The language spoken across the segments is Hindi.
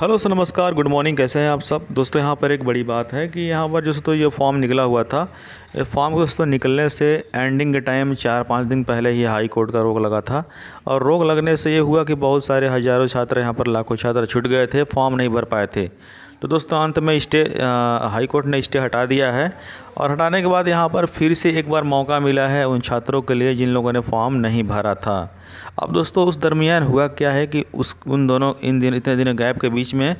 हेलो सर नमस्कार गुड मॉर्निंग कैसे हैं आप सब दोस्तों यहाँ पर एक बड़ी बात है कि यहाँ पर जो तो ये फॉर्म निकला हुआ था ये फॉर्म दोस्तों निकलने से एंडिंग के टाइम चार पाँच दिन पहले ही हाई कोर्ट का रोक लगा था और रोक लगने से ये हुआ कि बहुत सारे हज़ारों छात्र यहाँ पर लाखों छात्र छूट गए थे फॉर्म नहीं भर पाए थे तो दोस्तों अंत में स्टे हाई कोर्ट ने स्टे हटा दिया है और हटाने के बाद यहाँ पर फिर से एक बार मौका मिला है उन छात्रों के लिए जिन लोगों ने फॉर्म नहीं भरा था अब दोस्तों उस दरमियान हुआ क्या है कि उस उन दोनों इन दिन इतने दिनों गैप के बीच में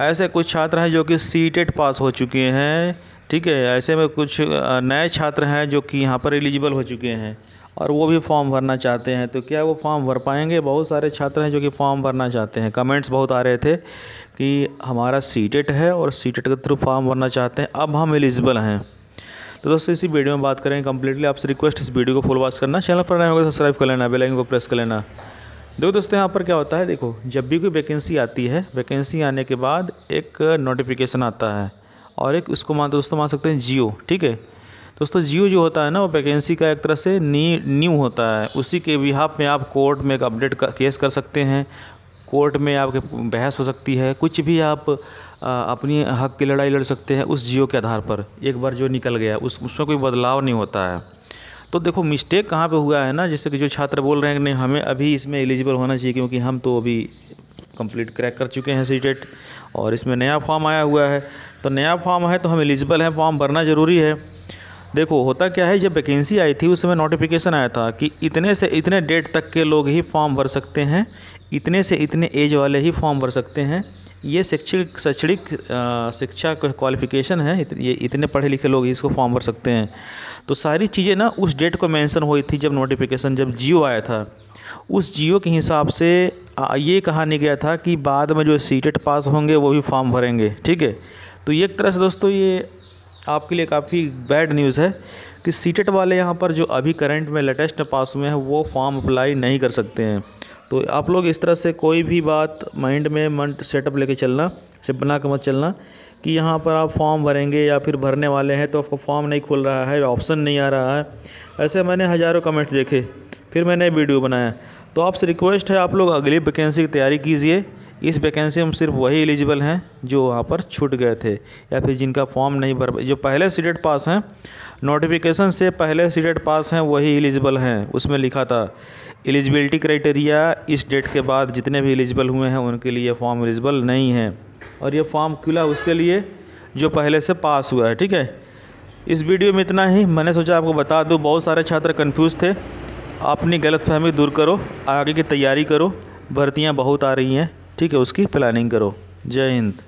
ऐसे कुछ छात्र हैं जो कि सी पास हो चुके हैं ठीक है ऐसे में कुछ नए छात्र हैं जो कि यहाँ पर एलिजिबल हो चुके हैं और वो भी फॉर्म भरना चाहते हैं तो क्या वो फॉर्म भर पाएंगे बहुत सारे छात्र हैं जो कि फॉर्म भरना चाहते हैं कमेंट्स बहुत आ रहे थे कि हमारा सीटेट है और सीटेट के थ्रू फॉर्म भरना चाहते हैं अब हम एलिजिबल हैं तो दोस्तों इसी वीडियो में बात करेंगे कम्प्लीटली आपसे रिक्वेस्ट इस वीडियो को फुल वॉच करना चैनल पर नए होगा सब्सक्राइब कर लेना बेलाइन को प्रेस कर लेना देखो दोस्तों यहाँ पर क्या होता है देखो जब भी कोई वैकेंसी आती है वैकेंसी आने के बाद एक नोटिफिकेशन आता है और एक उसको मान दोस्तों मान सकते हैं जियो ठीक है दोस्तों जियो जो होता है ना वो वैकेंसी का एक तरह से नी न्यू होता है उसी के बिहाफ में आप कोर्ट में एक अपडेट केस कर सकते हैं कोर्ट में आपके बहस हो सकती है कुछ भी आप अपनी हक की लड़ाई लड़ सकते हैं उस जियो के आधार पर एक बार जो निकल गया उस उसमें कोई बदलाव नहीं होता है तो देखो मिस्टेक कहाँ पे हुआ है ना जैसे कि जो छात्र बोल रहे हैं कि नहीं हमें अभी इसमें एलिजिबल होना चाहिए क्योंकि हम तो अभी कंप्लीट क्रैक कर चुके हैं सी e और इसमें नया फॉर्म आया हुआ है तो नया फॉर्म है तो हम एलिजिबल हैं फॉर्म भरना ज़रूरी है देखो होता क्या है जब वैकेंसी आई थी उस समय नोटिफिकेशन आया था कि इतने से इतने डेट तक के लोग ही फॉर्म भर सकते हैं इतने से इतने एज वाले ही फॉर्म भर सकते हैं ये शैक्षिक शैक्षणिक शिक्षा का क्वालिफिकेशन है इत, ये इतने पढ़े लिखे लोग इसको फॉर्म भर सकते हैं तो सारी चीज़ें ना उस डेट को मेंशन हुई थी जब नोटिफिकेशन जब जियो आया था उस जियो के हिसाब से ये कहा नहीं गया था कि बाद में जो सी पास होंगे वो भी फॉर्म भरेंगे ठीक है तो एक तरह से दोस्तों ये आपके लिए काफ़ी बैड न्यूज़ है कि सीटेट e वाले यहाँ पर जो अभी करंट में लेटेस्ट पास हुए हैं वो फॉर्म अप्लाई नहीं कर सकते हैं तो आप लोग इस तरह से कोई भी बात माइंड में मन सेटअप लेके चलना से बना के मत चलना कि यहाँ पर आप फॉर्म भरेंगे या फिर भरने वाले हैं तो आपका फॉर्म नहीं खुल रहा है ऑप्शन नहीं आ रहा है ऐसे मैंने हज़ारों कमेंट्स देखे फिर मैंने वीडियो बनाया तो आपसे रिक्वेस्ट है आप लोग अगली वैकेंसी की तैयारी कीजिए इस वैकेंसी में सिर्फ वही एलिजिबल हैं जो वहाँ पर छूट गए थे या फिर जिनका फॉर्म नहीं भर जो पहले सीटेट पास हैं नोटिफिकेशन से पहले सीडेट पास हैं वही एलिजिबल हैं उसमें लिखा था एलिजिबिलिटी क्राइटेरिया इस डेट के बाद जितने भी एलिजिबल हुए हैं उनके लिए फॉर्म एलिजिबल नहीं है और ये फॉर्म खुला उसके लिए जो पहले से पास हुआ है ठीक है इस वीडियो में इतना ही मैंने सोचा आपको बता दूँ बहुत सारे छात्र कन्फ्यूज़ थे अपनी गलतफहमी दूर करो आगे की तैयारी करो भर्तियाँ बहुत आ रही हैं ठीक है उसकी प्लानिंग करो जय हिंद